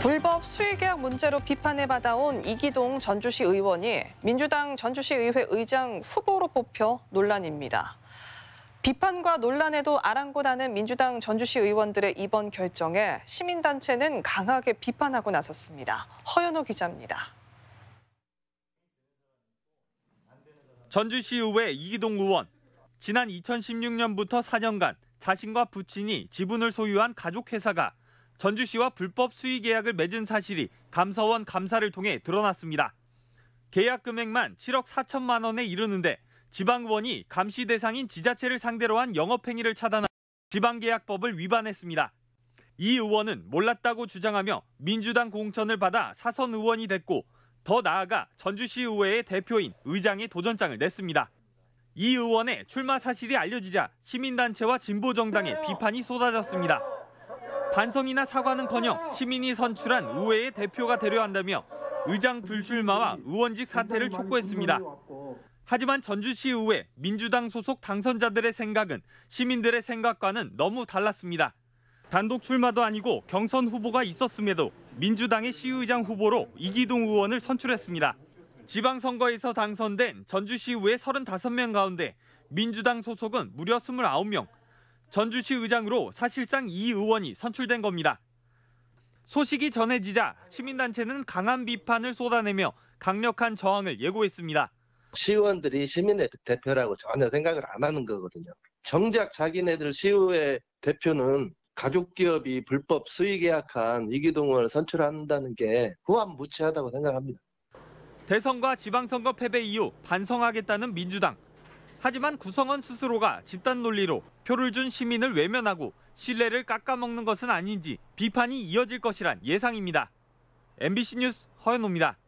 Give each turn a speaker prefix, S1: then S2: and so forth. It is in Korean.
S1: 불법 수의계약 문제로 비판을 받아온 이기동 전주시 의원이 민주당 전주시의회 의장 후보로 뽑혀 논란입니다. 비판과 논란에도 아랑곳하는 민주당 전주시 의원들의 이번 결정에 시민단체는 강하게 비판하고 나섰습니다. 허연호 기자입니다.
S2: 전주시의회 이기동 의원. 지난 2016년부터 4년간 자신과 부친이 지분을 소유한 가족회사가 전주시와 불법 수의 계약을 맺은 사실이 감사원 감사를 통해 드러났습니다. 계약 금액만 7억 4천만 원에 이르는데 지방의원이 감시 대상인 지자체를 상대로 한 영업행위를 차단한 지방계약법을 위반했습니다. 이 의원은 몰랐다고 주장하며 민주당 공천을 받아 사선 의원이 됐고 더 나아가 전주시 의회의 대표인 의장이 도전장을 냈습니다. 이 의원의 출마 사실이 알려지자 시민단체와 진보정당의 비판이 쏟아졌습니다. 반성이나 사과는커녕 시민이 선출한 우회의 대표가 되려 한다며 의장 불출마와 의원직 사퇴를 촉구했습니다. 하지만 전주시 의회 민주당 소속 당선자들의 생각은 시민들의 생각과는 너무 달랐습니다. 단독 출마도 아니고 경선 후보가 있었음에도 민주당의 시의장 후보로 이기동 의원을 선출했습니다. 지방선거에서 당선된 전주시 의회 35명 가운데 민주당 소속은 무려 29명, 전주시 의장으로 사실상 이 의원이 선출된 겁니다. 소식이 전해지자 시민단체는 강한 비판을 쏟아내며 강력한 저항을 예고했습니다.
S3: 시의원들이 시민의 대표라고 전혀 생각을 안 하는 거거든요. 정작 자기네들 시의회 대표는 가족기업이 불법 수의 계약한 이기동을 선출한다는 게 후한무치하다고 생각합니다.
S2: 대선과 지방선거 패배 이후 반성하겠다는 민주당. 하지만 구성원 스스로가 집단 논리로 표를 준 시민을 외면하고 신뢰를 깎아먹는 것은 아닌지 비판이 이어질 것이란 예상입니다. MBC 뉴스 허현호입니다.